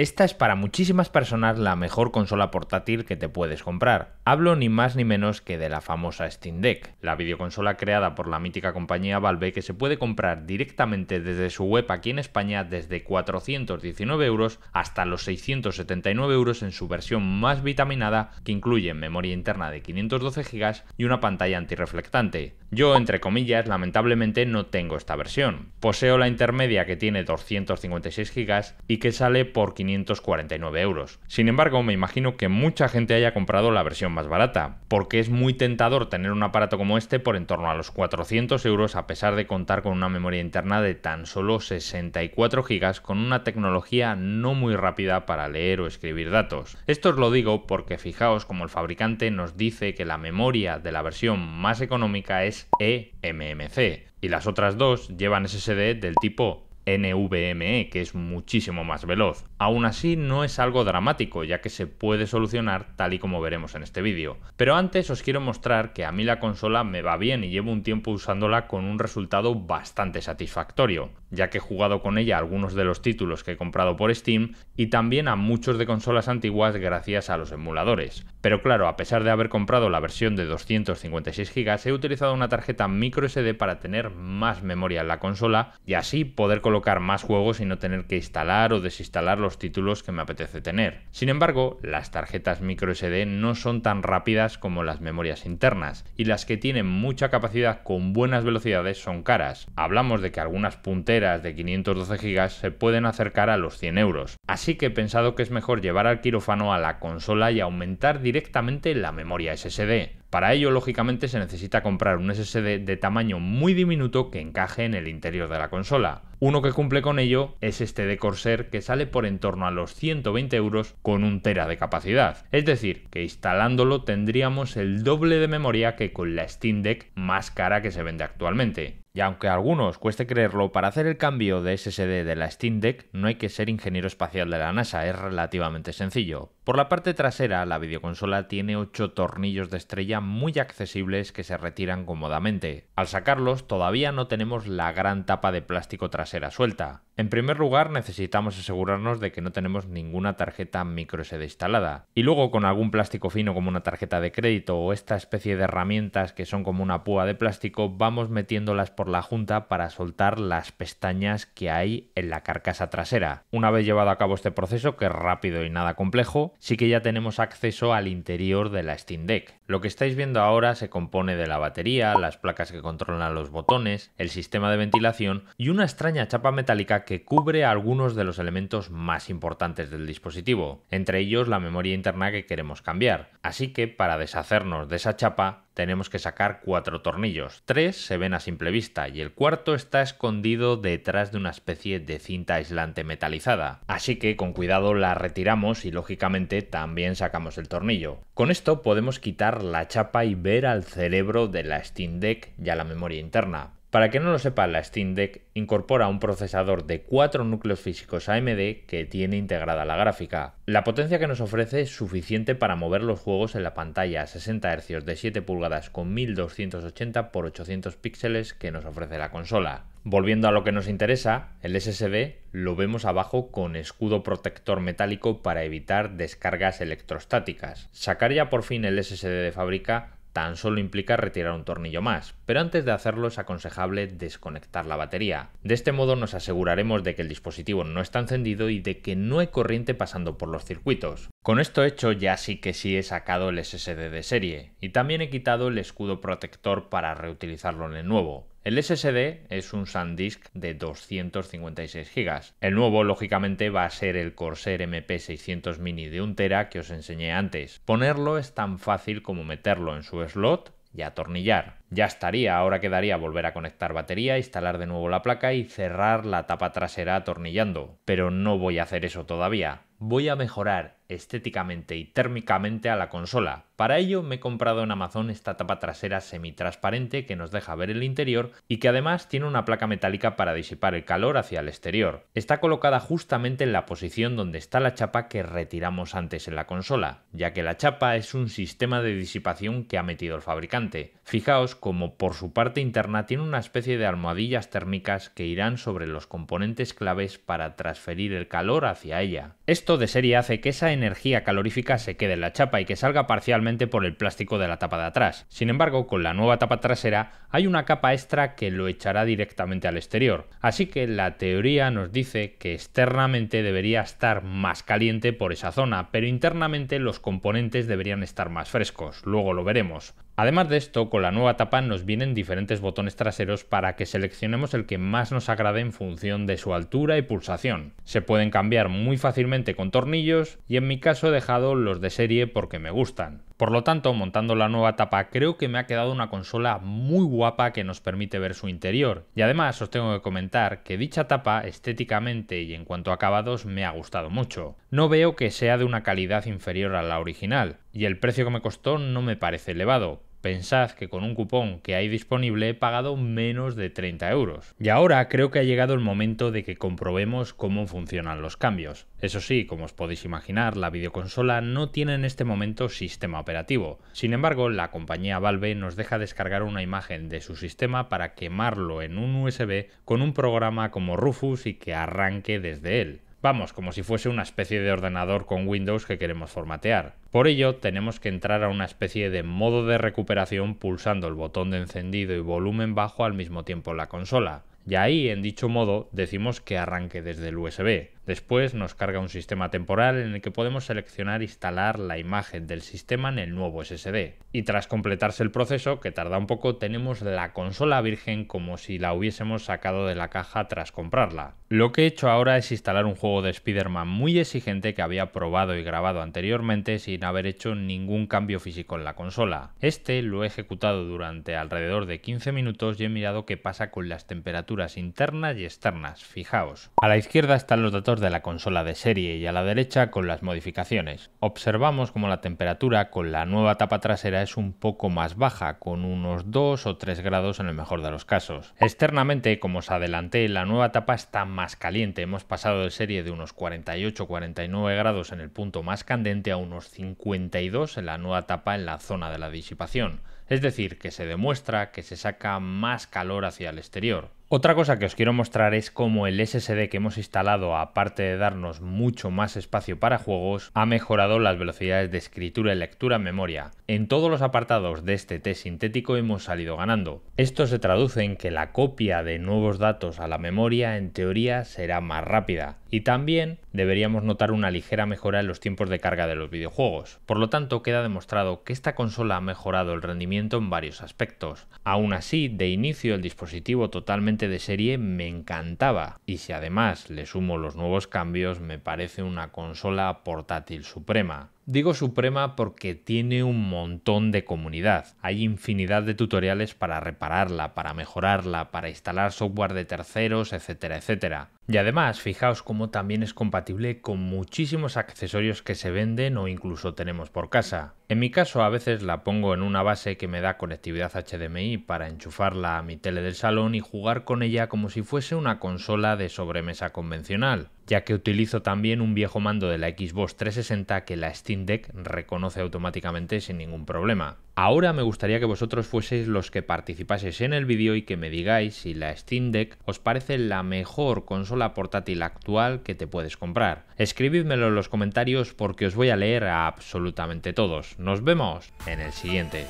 Esta es para muchísimas personas la mejor consola portátil que te puedes comprar. Hablo ni más ni menos que de la famosa Steam Deck, la videoconsola creada por la mítica compañía Valve que se puede comprar directamente desde su web aquí en España desde 419 euros hasta los 679 euros en su versión más vitaminada que incluye memoria interna de 512 GB y una pantalla antirreflectante. Yo, entre comillas, lamentablemente no tengo esta versión. Poseo la intermedia que tiene 256 GB y que sale por 500 549 euros. Sin embargo, me imagino que mucha gente haya comprado la versión más barata, porque es muy tentador tener un aparato como este por en torno a los 400 euros a pesar de contar con una memoria interna de tan solo 64 GB con una tecnología no muy rápida para leer o escribir datos. Esto os lo digo porque fijaos como el fabricante nos dice que la memoria de la versión más económica es eMMC y las otras dos llevan SSD del tipo NVMe, que es muchísimo más veloz. Aún así, no es algo dramático, ya que se puede solucionar tal y como veremos en este vídeo. Pero antes os quiero mostrar que a mí la consola me va bien y llevo un tiempo usándola con un resultado bastante satisfactorio, ya que he jugado con ella algunos de los títulos que he comprado por Steam y también a muchos de consolas antiguas gracias a los emuladores. Pero claro, a pesar de haber comprado la versión de 256 GB, he utilizado una tarjeta micro sd para tener más memoria en la consola y así poder colocar colocar más juegos y no tener que instalar o desinstalar los títulos que me apetece tener. Sin embargo, las tarjetas microSD no son tan rápidas como las memorias internas, y las que tienen mucha capacidad con buenas velocidades son caras. Hablamos de que algunas punteras de 512 GB se pueden acercar a los 100 euros, así que he pensado que es mejor llevar al quirófano a la consola y aumentar directamente la memoria SSD. Para ello, lógicamente, se necesita comprar un SSD de tamaño muy diminuto que encaje en el interior de la consola. Uno que cumple con ello es este de Corsair que sale por en torno a los 120 euros con un tera de capacidad. Es decir, que instalándolo tendríamos el doble de memoria que con la Steam Deck más cara que se vende actualmente. Y aunque a algunos cueste creerlo, para hacer el cambio de SSD de la Steam Deck no hay que ser ingeniero espacial de la NASA, es relativamente sencillo. Por la parte trasera, la videoconsola tiene 8 tornillos de estrella muy accesibles que se retiran cómodamente. Al sacarlos, todavía no tenemos la gran tapa de plástico trasera suelta. En primer lugar, necesitamos asegurarnos de que no tenemos ninguna tarjeta micro sd instalada. Y luego, con algún plástico fino como una tarjeta de crédito o esta especie de herramientas que son como una púa de plástico, vamos metiéndolas por la junta para soltar las pestañas que hay en la carcasa trasera. Una vez llevado a cabo este proceso, que es rápido y nada complejo, sí que ya tenemos acceso al interior de la Steam Deck. Lo que estáis viendo ahora se compone de la batería, las placas que controlan los botones, el sistema de ventilación y una extraña chapa metálica que que cubre algunos de los elementos más importantes del dispositivo, entre ellos la memoria interna que queremos cambiar. Así que para deshacernos de esa chapa, tenemos que sacar cuatro tornillos. Tres se ven a simple vista y el cuarto está escondido detrás de una especie de cinta aislante metalizada. Así que con cuidado la retiramos y lógicamente también sacamos el tornillo. Con esto podemos quitar la chapa y ver al cerebro de la Steam Deck y a la memoria interna. Para que no lo sepa, la Steam Deck incorpora un procesador de 4 núcleos físicos AMD que tiene integrada la gráfica. La potencia que nos ofrece es suficiente para mover los juegos en la pantalla a 60 Hz de 7 pulgadas con 1280 x 800 píxeles que nos ofrece la consola. Volviendo a lo que nos interesa, el SSD lo vemos abajo con escudo protector metálico para evitar descargas electrostáticas. Sacar ya por fin el SSD de fábrica Tan solo implica retirar un tornillo más, pero antes de hacerlo es aconsejable desconectar la batería. De este modo nos aseguraremos de que el dispositivo no está encendido y de que no hay corriente pasando por los circuitos. Con esto hecho ya sí que sí he sacado el SSD de serie y también he quitado el escudo protector para reutilizarlo en el nuevo. El SSD es un SanDisk de 256 GB. El nuevo, lógicamente, va a ser el Corsair MP600 Mini de 1 TB que os enseñé antes. Ponerlo es tan fácil como meterlo en su slot y atornillar ya estaría. Ahora quedaría volver a conectar batería, instalar de nuevo la placa y cerrar la tapa trasera atornillando. Pero no voy a hacer eso todavía. Voy a mejorar estéticamente y térmicamente a la consola. Para ello me he comprado en Amazon esta tapa trasera semitransparente que nos deja ver el interior y que además tiene una placa metálica para disipar el calor hacia el exterior. Está colocada justamente en la posición donde está la chapa que retiramos antes en la consola, ya que la chapa es un sistema de disipación que ha metido el fabricante. Fijaos como por su parte interna tiene una especie de almohadillas térmicas que irán sobre los componentes claves para transferir el calor hacia ella. Esto de serie hace que esa energía calorífica se quede en la chapa y que salga parcialmente por el plástico de la tapa de atrás. Sin embargo, con la nueva tapa trasera hay una capa extra que lo echará directamente al exterior. Así que la teoría nos dice que externamente debería estar más caliente por esa zona, pero internamente los componentes deberían estar más frescos. Luego lo veremos. Además de esto, con la nueva tapa nos vienen diferentes botones traseros para que seleccionemos el que más nos agrade en función de su altura y pulsación. Se pueden cambiar muy fácilmente con tornillos y en mi caso he dejado los de serie porque me gustan. Por lo tanto, montando la nueva tapa, creo que me ha quedado una consola muy guapa que nos permite ver su interior. Y además os tengo que comentar que dicha tapa estéticamente y en cuanto a acabados me ha gustado mucho. No veo que sea de una calidad inferior a la original, y el precio que me costó no me parece elevado, Pensad que con un cupón que hay disponible he pagado menos de 30 euros. Y ahora creo que ha llegado el momento de que comprobemos cómo funcionan los cambios. Eso sí, como os podéis imaginar, la videoconsola no tiene en este momento sistema operativo. Sin embargo, la compañía Valve nos deja descargar una imagen de su sistema para quemarlo en un USB con un programa como Rufus y que arranque desde él. Vamos, como si fuese una especie de ordenador con Windows que queremos formatear. Por ello, tenemos que entrar a una especie de modo de recuperación pulsando el botón de encendido y volumen bajo al mismo tiempo en la consola. Y ahí, en dicho modo, decimos que arranque desde el USB. Después nos carga un sistema temporal en el que podemos seleccionar instalar la imagen del sistema en el nuevo SSD. Y tras completarse el proceso, que tarda un poco, tenemos la consola virgen como si la hubiésemos sacado de la caja tras comprarla. Lo que he hecho ahora es instalar un juego de Spider-Man muy exigente que había probado y grabado anteriormente sin haber hecho ningún cambio físico en la consola. Este lo he ejecutado durante alrededor de 15 minutos y he mirado qué pasa con las temperaturas internas y externas, fijaos. A la izquierda están los datos de la consola de serie y a la derecha con las modificaciones. Observamos como la temperatura con la nueva tapa trasera es un poco más baja, con unos 2 o 3 grados en el mejor de los casos. Externamente, como os adelanté, la nueva tapa está más caliente, hemos pasado de serie de unos 48-49 grados en el punto más candente a unos 52 en la nueva tapa en la zona de la disipación. Es decir, que se demuestra que se saca más calor hacia el exterior. Otra cosa que os quiero mostrar es cómo el SSD que hemos instalado, aparte de darnos mucho más espacio para juegos, ha mejorado las velocidades de escritura y lectura en memoria. En todos los apartados de este test sintético hemos salido ganando. Esto se traduce en que la copia de nuevos datos a la memoria en teoría será más rápida. Y también deberíamos notar una ligera mejora en los tiempos de carga de los videojuegos. Por lo tanto, queda demostrado que esta consola ha mejorado el rendimiento en varios aspectos. Aún así, de inicio el dispositivo totalmente de serie me encantaba, y si además le sumo los nuevos cambios, me parece una consola portátil suprema. Digo suprema porque tiene un montón de comunidad. Hay infinidad de tutoriales para repararla, para mejorarla, para instalar software de terceros, etcétera, etcétera. Y además, fijaos cómo también es compatible con muchísimos accesorios que se venden o incluso tenemos por casa. En mi caso a veces la pongo en una base que me da conectividad HDMI para enchufarla a mi tele del salón y jugar con ella como si fuese una consola de sobremesa convencional, ya que utilizo también un viejo mando de la Xbox 360 que la Steam Deck reconoce automáticamente sin ningún problema. Ahora me gustaría que vosotros fueseis los que participaseis en el vídeo y que me digáis si la Steam Deck os parece la mejor consola portátil actual que te puedes comprar. Escribidmelo en los comentarios porque os voy a leer a absolutamente todos. Nos vemos en el siguiente.